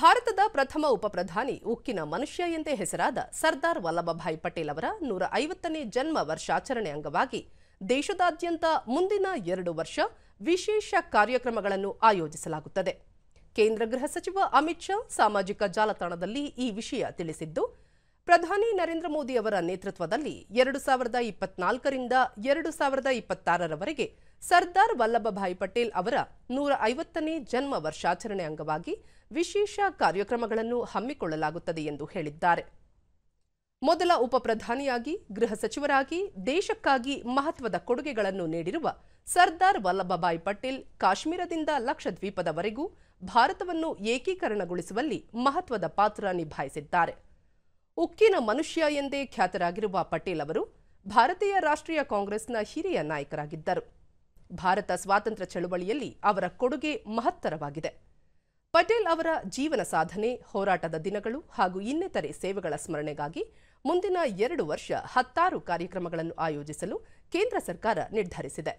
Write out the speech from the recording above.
ಭಾರತದ ಪ್ರಥಮ ಉಪಪ್ರಧಾನಿ ಉಕ್ಕಿನ ಮನುಷ್ಯ ಎಂದೇ ಹೆಸರಾದ ಸರ್ದಾರ್ ವಲ್ಲಭಭಾಯಿ ಪಟೇಲ್ ಅವರ ನೂರ ಐವತ್ತನೇ ಜನ್ಮ ವರ್ಷಾಚರಣೆ ಅಂಗವಾಗಿ ದೇಶದಾದ್ಯಂತ ಮುಂದಿನ ಎರಡು ವರ್ಷ ವಿಶೇಷ ಕಾರ್ಯಕ್ರಮಗಳನ್ನು ಆಯೋಜಿಸಲಾಗುತ್ತದೆ ಕೇಂದ್ರ ಗೃಹ ಸಚಿವ ಅಮಿತ್ ಶಾ ಸಾಮಾಜಿಕ ಜಾಲತಾಣದಲ್ಲಿ ಈ ವಿಷಯ ತಿಳಿಸಿದ್ದು ಪ್ರಧಾನಿ ನರೇಂದ್ರ ಮೋದಿ ಅವರ ನೇತೃತ್ವದಲ್ಲಿ ಎರಡು ಸಾವಿರದ ಇಪ್ಪತ್ನಾಲ್ಕರಿಂದ ಎರಡು ಸಾವಿರದ ಇಪ್ಪತ್ತಾರರವರೆಗೆ ಸರ್ದಾರ್ ವಲ್ಲಭಭಾಯಿ ಪಟೇಲ್ ಅವರ ನೂರ ಐವತ್ತನೇ ಜನ್ಮ ವರ್ಷಾಚರಣೆ ಅಂಗವಾಗಿ ವಿಶೇಷ ಕಾರ್ಯಕ್ರಮಗಳನ್ನು ಹಮ್ಮಿಕೊಳ್ಳಲಾಗುತ್ತದೆ ಎಂದು ಹೇಳಿದ್ದಾರೆ ಮೊದಲ ಉಪಪ್ರಧಾನಿಯಾಗಿ ಗೃಹ ಸಚಿವರಾಗಿ ದೇಶಕ್ಕಾಗಿ ಮಹತ್ವದ ಕೊಡುಗೆಗಳನ್ನು ನೀಡಿರುವ ಸರ್ದಾರ್ ವಲ್ಲಭಭಾಯಿ ಪಟೇಲ್ ಕಾಶ್ಮೀರದಿಂದ ಲಕ್ಷದ್ವೀಪದವರೆಗೂ ಭಾರತವನ್ನು ಏಕೀಕರಣಗೊಳಿಸುವಲ್ಲಿ ಮಹತ್ವದ ಪಾತ್ರ ನಿಭಾಯಿಸಿದ್ದಾರೆ ಉಕ್ಕಿನ ಮನುಷ್ಯ ಎಂದೇ ಖ್ಯಾತರಾಗಿರುವ ಪಟೇಲ್ ಅವರು ಭಾರತೀಯ ರಾಷ್ಟ್ರೀಯ ಕಾಂಗ್ರೆಸ್ನ ಹಿರಿಯ ನಾಯಕರಾಗಿದ್ದರು ಭಾರತ ಸ್ವಾತಂತ್ರ್ಯ ಚಳುವಳಿಯಲ್ಲಿ ಅವರ ಕೊಡುಗೆ ಮಹತ್ತರವಾಗಿದೆ ಪಟೇಲ್ ಅವರ ಜೀವನ ಸಾಧನೆ ಹೋರಾಟದ ದಿನಗಳು ಹಾಗೂ ಇನ್ನಿತರೆ ಸೇವೆಗಳ ಸ್ಮರಣೆಗಾಗಿ ಮುಂದಿನ ಎರಡು ವರ್ಷ ಹತ್ತಾರು ಕಾರ್ಯಕ್ರಮಗಳನ್ನು ಆಯೋಜಿಸಲು ಕೇಂದ್ರ ಸರ್ಕಾರ ನಿರ್ಧರಿಸಿದೆ